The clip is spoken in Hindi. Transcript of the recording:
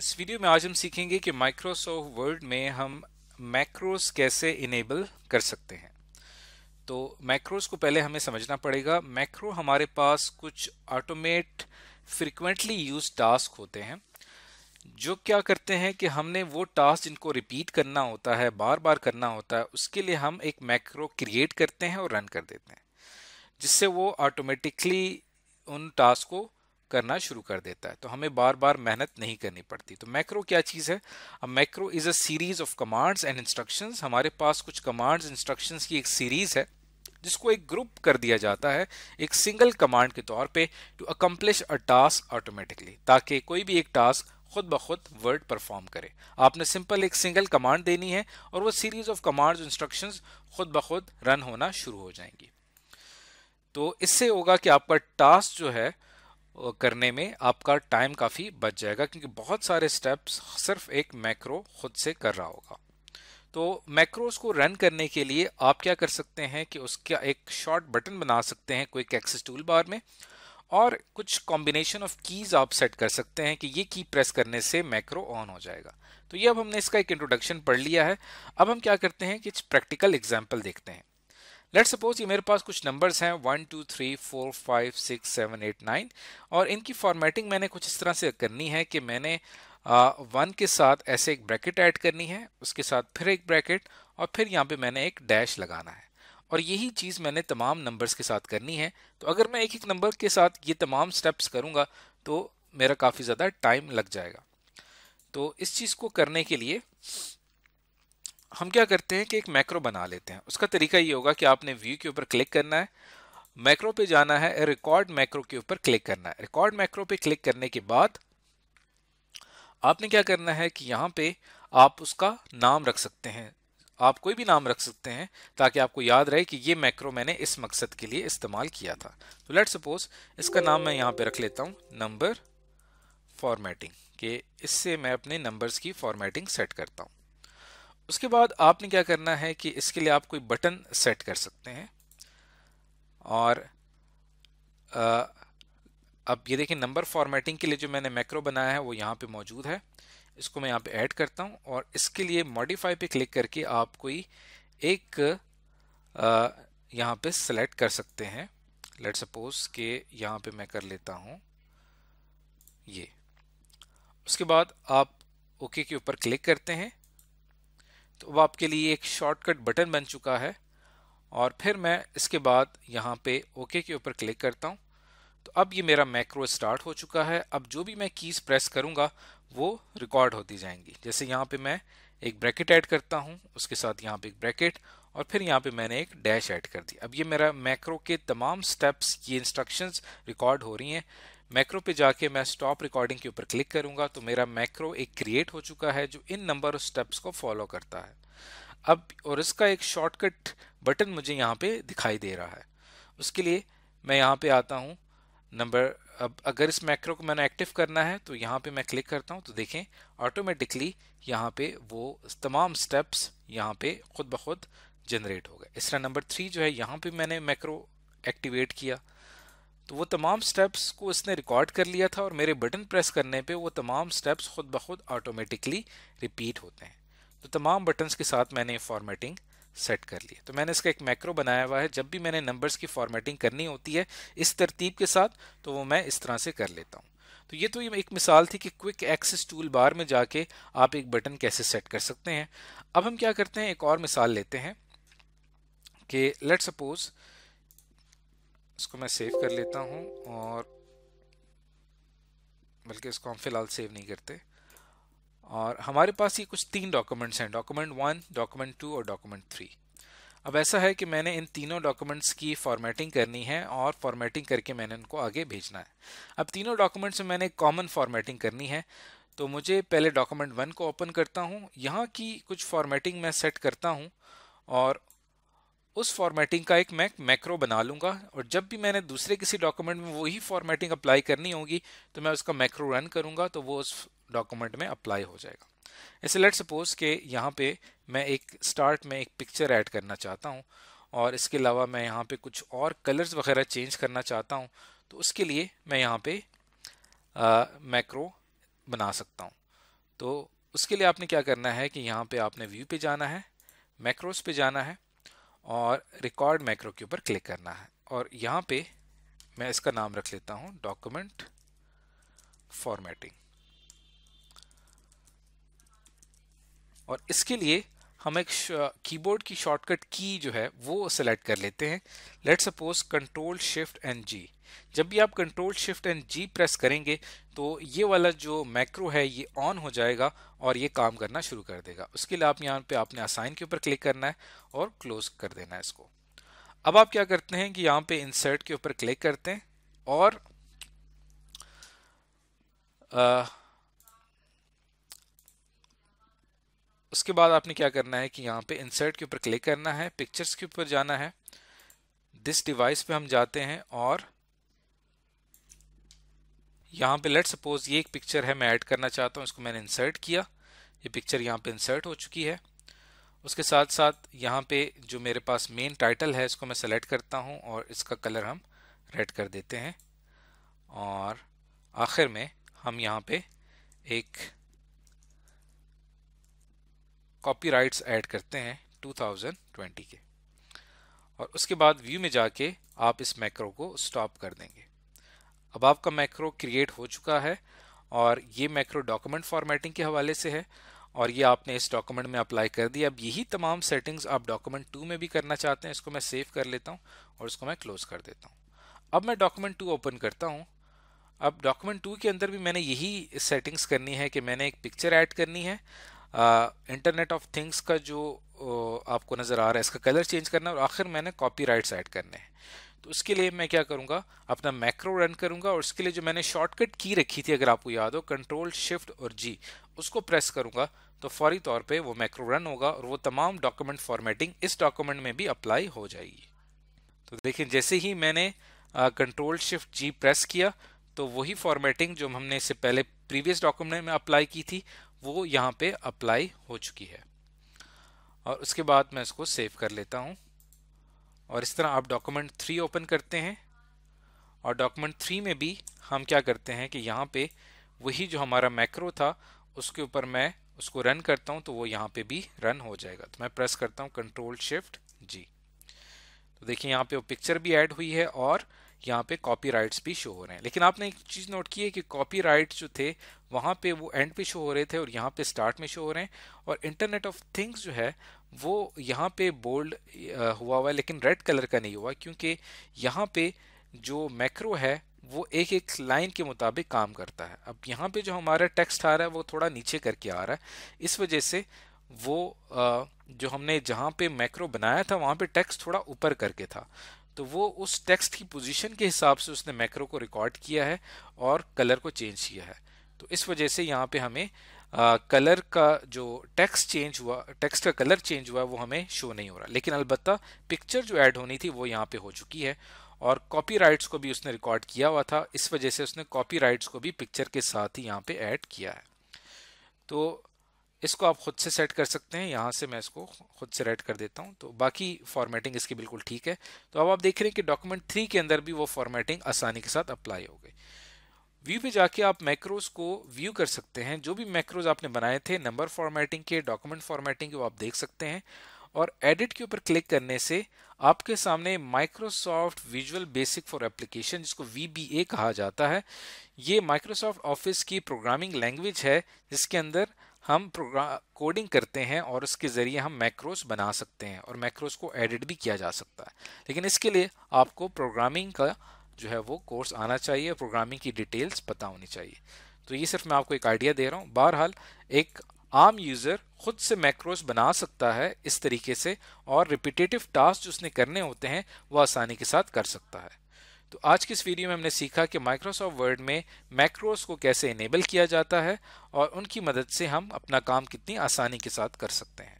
इस वीडियो में आज हम सीखेंगे कि माइक्रोसॉफ्ट वर्ड में हम मैक्रोस कैसे इनेबल कर सकते हैं तो मैक्रोस को पहले हमें समझना पड़ेगा मैक्रो हमारे पास कुछ ऑटोमेट फ्रिक्वेंटली यूज टास्क होते हैं जो क्या करते हैं कि हमने वो टास्क जिनको रिपीट करना होता है बार बार करना होता है उसके लिए हम एक मैक्रो क्रिएट करते हैं और रन कर देते हैं जिससे वो ऑटोमेटिकली उन टास्क को करना शुरू कर देता है तो हमें बार बार मेहनत नहीं करनी पड़ती तो मैक्रो क्या चीज़ है अब macro is a series of commands and instructions हमारे पास कुछ कमांड्स इंस्ट्रक्शंस की एक सीरीज़ है जिसको एक ग्रुप कर दिया जाता है एक सिंगल कमांड के तौर पे to accomplish a task automatically ताकि कोई भी एक टास्क खुद ब खुद वर्ड परफॉर्म करे आपने सिंपल एक सिंगल कमांड देनी है और वो सीरीज ऑफ कमांड्स इंस्ट्रक्शंस खुद ब खुद रन होना शुरू हो जाएंगी तो इससे होगा कि आपका टास्क जो है करने में आपका टाइम काफ़ी बच जाएगा क्योंकि बहुत सारे स्टेप्स सिर्फ एक मैक्रो खुद से कर रहा होगा तो मैक्रोस को रन करने के लिए आप क्या कर सकते हैं कि उसका एक शॉर्ट बटन बना सकते हैं क्विक एक्सेस टूल बार में और कुछ कॉम्बिनेशन ऑफ कीज़ आप सेट कर सकते हैं कि ये की प्रेस करने से मैक्रो ऑन हो जाएगा तो ये अब हमने इसका एक इंट्रोडक्शन पढ़ लिया है अब हम क्या करते हैं कि प्रैक्टिकल एग्जाम्पल देखते हैं लेट सपोज ये मेरे पास कुछ नंबर्स हैं one two three four five six seven eight nine और इनकी फॉर्मेटिंग मैंने कुछ इस तरह से करनी है कि मैंने वन के साथ ऐसे एक ब्रैकेट ऐड करनी है उसके साथ फिर एक ब्रैकेट और फिर यहाँ पे मैंने एक डैश लगाना है और यही चीज़ मैंने तमाम नंबर्स के साथ करनी है तो अगर मैं एक एक नंबर के साथ ये तमाम स्टेप्स करूँगा तो मेरा काफ़ी ज़्यादा टाइम लग जाएगा तो इस चीज़ को करने के लिए हम क्या करते हैं कि एक मैक्रो बना लेते हैं उसका तरीका ये होगा कि आपने व्यू के ऊपर क्लिक करना है मैक्रो पे जाना है रिकॉर्ड मैक्रो के ऊपर क्लिक करना है रिकॉर्ड मैक्रो पे क्लिक करने के बाद आपने क्या करना है कि यहाँ पे आप उसका नाम रख सकते हैं आप कोई भी नाम रख सकते हैं ताकि आपको याद रहे कि ये मैक्रो मैंने इस मकसद के लिए इस्तेमाल किया था तो लेट सपोज इसका नाम मैं यहाँ पे रख लेता हूँ नंबर फॉर्मेटिंग के इससे मैं अपने नंबर्स की फॉर्मेटिंग सेट करता हूँ उसके बाद आपने क्या करना है कि इसके लिए आप कोई बटन सेट कर सकते हैं और अब ये देखिए नंबर फॉर्मेटिंग के लिए जो मैंने मैक्रो बनाया है वो यहाँ पे मौजूद है इसको मैं यहाँ पे ऐड करता हूँ और इसके लिए मॉडिफाई पे क्लिक करके आप कोई एक यहाँ पे सेलेक्ट कर सकते हैं लेट सपोज के यहाँ पे मैं कर लेता हूँ ये उसके बाद आप ओके के ऊपर क्लिक करते हैं तो अब आपके लिए एक शॉर्टकट बटन बन चुका है और फिर मैं इसके बाद यहाँ पे ओके के ऊपर क्लिक करता हूँ तो अब ये मेरा मैक्रो स्टार्ट हो चुका है अब जो भी मैं कीज़ प्रेस करूँगा वो रिकॉर्ड होती जाएंगी जैसे यहाँ पे मैं एक ब्रैकेट ऐड करता हूँ उसके साथ यहाँ पे एक ब्रैकेट और फिर यहाँ पे मैंने एक डैश ऐड कर दी अब ये मेरा मैक्रो के तमाम स्टेप्स ये इंस्ट्रक्शंस रिकॉर्ड हो रही हैं मैक्रो पे जाके मैं स्टॉप रिकॉर्डिंग के ऊपर क्लिक करूंगा तो मेरा मैक्रो एक क्रिएट हो चुका है जो इन नंबर ऑफ स्टेप्स को फॉलो करता है अब और इसका एक शॉर्टकट बटन मुझे यहाँ पे दिखाई दे रहा है उसके लिए मैं यहाँ पे आता हूँ नंबर अब अगर इस मैक्रो को मैंने एक्टिव करना है तो यहाँ पे मैं क्लिक करता हूँ तो देखें ऑटोमेटिकली यहाँ पे वो तमाम स्टेप्स यहाँ पे खुद ब खुद जनरेट हो गए इस तरह नंबर थ्री जो है यहाँ पे मैंने मैक्रो एक्टिवेट किया तो वो तमाम स्टेप्स को इसने रिकॉर्ड कर लिया था और मेरे बटन प्रेस करने पे वो तमाम स्टेप्स खुद ब खुद ऑटोमेटिकली रिपीट होते हैं तो तमाम बटन्स के साथ मैंने फॉर्मेटिंग सेट कर ली तो मैंने इसका एक मैक्रो बनाया हुआ है जब भी मैंने नंबर्स की फॉर्मेटिंग करनी होती है इस तरतीब के साथ तो वो मैं इस तरह से कर लेता हूँ तो ये तो ये एक मिसाल थी कि क्विक एक्सेस टूल बार में जाके आप एक बटन कैसे सेट कर सकते हैं अब हम क्या करते हैं एक और मिसाल लेते हैं कि लेट सपोज़ इसको मैं सेव कर लेता हूँ और बल्कि इसको हम फिलहाल सेव नहीं करते और हमारे पास ये कुछ तीन डॉक्यूमेंट्स हैं डॉक्यूमेंट वन डॉक्यूमेंट टू और डॉक्यूमेंट थ्री अब ऐसा है कि मैंने इन तीनों डॉक्यूमेंट्स की फॉर्मेटिंग करनी है और फॉर्मेटिंग करके मैंने इनको आगे भेजना है अब तीनों डॉक्यूमेंट्स में मैंने कॉमन फॉर्मेटिंग करनी है तो मुझे पहले डॉक्यूमेंट वन को ओपन करता हूँ यहाँ की कुछ फॉर्मेटिंग मैं सेट करता हूँ और उस फॉर्मेटिंग का एक मैं मैक्रो बना लूँगा और जब भी मैंने दूसरे किसी डॉक्यूमेंट में वही फॉर्मेटिंग अप्लाई करनी होगी तो मैं उसका मैक्रो रन करूँगा तो वो उस डॉक्यूमेंट में अप्लाई हो जाएगा ऐसे लेट सपोज के यहाँ पे मैं एक स्टार्ट में एक पिक्चर ऐड करना चाहता हूँ और इसके अलावा मैं यहाँ पे कुछ और कलर्स वगैरह चेंज करना चाहता हूँ तो उसके लिए मैं यहाँ पे मैक्रो बना सकता हूँ तो उसके लिए आपने क्या करना है कि यहाँ पे आपने व्यू पे जाना है मैक्रोस पे जाना है और रिकॉर्ड मैक्रो के ऊपर क्लिक करना है और यहाँ पे मैं इसका नाम रख लेता हूँ डॉक्यूमेंट फॉर्मेटिंग और इसके लिए हम एक कीबोर्ड की शॉर्टकट की जो है वो सेलेक्ट कर लेते हैं let suppose control shift and G जब भी आप control shift and G press करेंगे तो ये वाला जो मैक्रो है ये ऑन हो जाएगा और ये काम करना शुरू कर देगा उसके लिए आप यहाँ पे आपने असाइन के ऊपर क्लिक करना है और क्लोज कर देना है इसको अब आप क्या करते हैं कि यहाँ पे इंसर्ट के ऊपर क्लिक करते हैं और आ, उसके बाद आपने क्या करना है कि यहाँ पे इंसर्ट के ऊपर क्लिक करना है पिक्चर्स के ऊपर जाना है दिस डिवाइस पे हम जाते हैं और यहाँ पे लेट सपोज ये एक पिक्चर है मैं ऐड करना चाहता हूँ इसको मैंने इंसर्ट किया ये पिक्चर यहाँ पे इंसर्ट हो चुकी है उसके साथ साथ यहाँ पे जो मेरे पास मेन टाइटल है इसको मैं सेलेक्ट करता हूँ और इसका कलर हम रेड कर देते हैं और आखिर में हम यहाँ पे एक कॉपी राइट्स ऐड करते हैं 2020 के और उसके बाद व्यू में जाके आप इस मैक्रो को स्टॉप कर देंगे अब आपका मैक्रो क्रिएट हो चुका है और ये मैक्रो डॉक्यूमेंट फॉर्मेटिंग के हवाले से है और ये आपने इस डॉक्यूमेंट में अप्लाई कर दिया अब यही तमाम सेटिंग्स आप डॉक्यूमेंट टू में भी करना चाहते हैं इसको मैं सेव कर लेता हूँ और इसको मैं क्लोज कर देता हूँ अब मैं डॉक्यूमेंट टू ओपन करता हूँ अब डॉक्यूमेंट टू के अंदर भी मैंने यही सेटिंग्स करनी है कि मैंने एक पिक्चर ऐड करनी है इंटरनेट ऑफ थिंग्स का जो uh, आपको नज़र आ रहा है इसका कलर चेंज करना है और आखिर मैंने कॉपी राइट्स ऐड करने हैं तो उसके लिए मैं क्या करूँगा अपना मैक्रो रन करूँगा और उसके लिए जो मैंने शॉर्टकट की रखी थी अगर आपको याद हो कंट्रोल शिफ्ट और जी उसको प्रेस करूँगा तो फौरी तौर पे वो मैक्रो रन होगा और वो तमाम डॉक्यूमेंट फॉर्मेटिंग इस डॉक्यूमेंट में भी अप्लाई हो जाएगी तो देखिए जैसे ही मैंने कंट्रोल शिफ्ट जी प्रेस किया तो वही फॉर्मेटिंग जो हमने इससे पहले प्रीवियस डॉक्यूमेंट में अप्लाई की थी वो यहाँ पे अप्लाई हो चुकी है और उसके बाद मैं इसको सेव कर लेता हूँ और इस तरह आप डॉक्यूमेंट थ्री ओपन करते हैं और डॉक्यूमेंट थ्री में भी हम क्या करते हैं कि यहाँ पे वही जो हमारा मैक्रो था उसके ऊपर मैं उसको रन करता हूँ तो वो यहाँ पे भी रन हो जाएगा तो मैं प्रेस करता हूँ कंट्रोल शिफ्ट जी तो देखिए यहाँ पे वो पिक्चर भी ऐड हुई है और यहाँ पे राइट्स भी शो हो रहे हैं लेकिन आपने एक चीज़ नोट की है कि राइट्स जो थे वहाँ पे वो एंड पे शो हो रहे थे और यहाँ पे स्टार्ट में शो हो रहे हैं और इंटरनेट ऑफ थिंग्स जो है वो यहाँ पे बोल्ड हुआ हुआ है लेकिन रेड कलर का नहीं हुआ क्योंकि यहाँ पे जो मैक्रो है वो एक एक लाइन के मुताबिक काम करता है अब यहाँ पे जो हमारा टेक्स्ट आ रहा है वो थोड़ा नीचे करके आ रहा है इस वजह से वो जो हमने जहाँ पे मैक्रो बनाया था वहाँ पे टेक्स्ट थोड़ा ऊपर करके था तो वो उस टेक्स्ट की पोजीशन के हिसाब से उसने मैक्रो को रिकॉर्ड किया है और कलर को चेंज किया है तो इस वजह से यहाँ पे हमें आ, कलर का जो टेक्स्ट चेंज हुआ टेक्स्ट का कलर चेंज हुआ वो हमें शो नहीं हो रहा लेकिन अलबत् पिक्चर जो ऐड होनी थी वो यहाँ पे हो चुकी है और राइट्स को भी उसने रिकॉर्ड किया हुआ था इस वजह से उसने राइट्स को भी पिक्चर के साथ ही यहाँ पे ऐड किया है तो इसको आप खुद से सेट कर सकते हैं यहाँ से मैं इसको खुद से रेड कर देता हूँ तो बाकी फॉर्मेटिंग इसकी बिल्कुल ठीक है तो अब आप देख रहे हैं कि डॉक्यूमेंट थ्री के अंदर भी वो फॉर्मेटिंग आसानी के साथ अप्लाई हो गई व्यू पे जाके आप मैक्रोज को व्यू कर सकते हैं जो भी मैक्रोज आपने बनाए थे नंबर फॉर्मेटिंग के डॉक्यूमेंट फॉर्मेटिंग के वो आप देख सकते हैं और एडिट के ऊपर क्लिक करने से आपके सामने Microsoft Visual Basic for application जिसको वी कहा जाता है ये माइक्रोसॉफ्ट ऑफिस की प्रोग्रामिंग लैंग्वेज है जिसके अंदर हम प्रोग्राम कोडिंग करते हैं और उसके ज़रिए हम मैक्रोस बना सकते हैं और मैक्रोस को एडिट भी किया जा सकता है लेकिन इसके लिए आपको प्रोग्रामिंग का जो है वो कोर्स आना चाहिए प्रोग्रामिंग की डिटेल्स पता होनी चाहिए तो ये सिर्फ मैं आपको एक आइडिया दे रहा हूँ बहरहाल एक आम यूज़र खुद से मैक्रोस बना सकता है इस तरीके से और रिपीटेटिव टास्क जो उसने करने होते हैं वह आसानी के साथ कर सकता है तो आज की इस वीडियो में हमने सीखा कि माइक्रोसॉफ्ट वर्ड में मैक्रोस को कैसे इनेबल किया जाता है और उनकी मदद से हम अपना काम कितनी आसानी के साथ कर सकते हैं